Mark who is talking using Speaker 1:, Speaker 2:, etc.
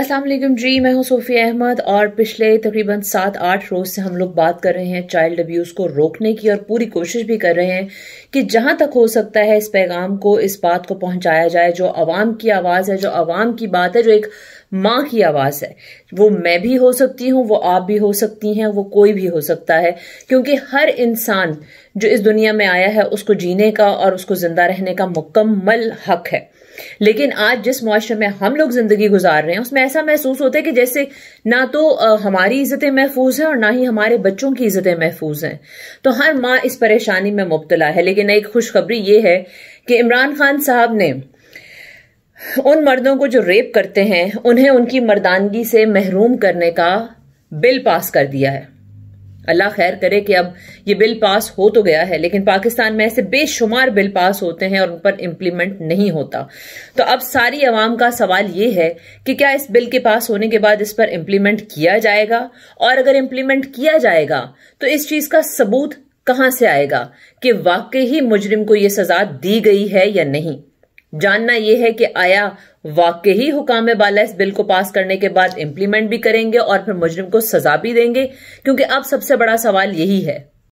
Speaker 1: असलम जी मैं हूं सोफिया अहमद और पिछले तकरीबन सात आठ रोज़ से हम लोग बात कर रहे हैं चाइल्ड अब्यूज़ को रोकने की और पूरी कोशिश भी कर रहे हैं कि जहां तक हो सकता है इस पैगाम को इस बात को पहुंचाया जाए जो आवाम की आवाज़ है जो आवाम की बात है जो एक माँ की आवाज है वो मैं भी हो सकती हूँ वो आप भी हो सकती हैं वो कोई भी हो सकता है क्योंकि हर इंसान जो इस दुनिया में आया है उसको जीने का और उसको जिंदा रहने का मुकम्मल हक है लेकिन आज जिस मुआरे में हम लोग जिंदगी गुजार रहे हैं उसमें ऐसा महसूस होता है कि जैसे ना तो हमारी इज्जतें महफूज हैं और ना ही हमारे बच्चों की इज्जतें महफूज हैं तो हर माँ इस परेशानी में मुबतला है लेकिन एक खुशखबरी ये है कि इमरान खान साहब ने उन मर्दों को जो रेप करते हैं उन्हें उनकी मर्दानगी से महरूम करने का बिल पास कर दिया है अल्लाह खैर करे कि अब ये बिल पास हो तो गया है लेकिन पाकिस्तान में ऐसे बेशुमार बिल पास होते हैं और उन पर इम्प्लीमेंट नहीं होता तो अब सारी आवाम का सवाल ये है कि क्या इस बिल के पास होने के बाद इस पर इम्प्लीमेंट किया जाएगा और अगर इम्प्लीमेंट किया जाएगा तो इस चीज का सबूत कहां से आएगा कि वाकई ही मुजरिम को यह सजा दी गई है या नहीं जानना यह है कि आया वाकई ही हुकाम बाला इस बिल को पास करने के बाद इम्प्लीमेंट भी करेंगे और फिर मुजरिम को सजा भी देंगे क्योंकि अब सबसे बड़ा सवाल यही है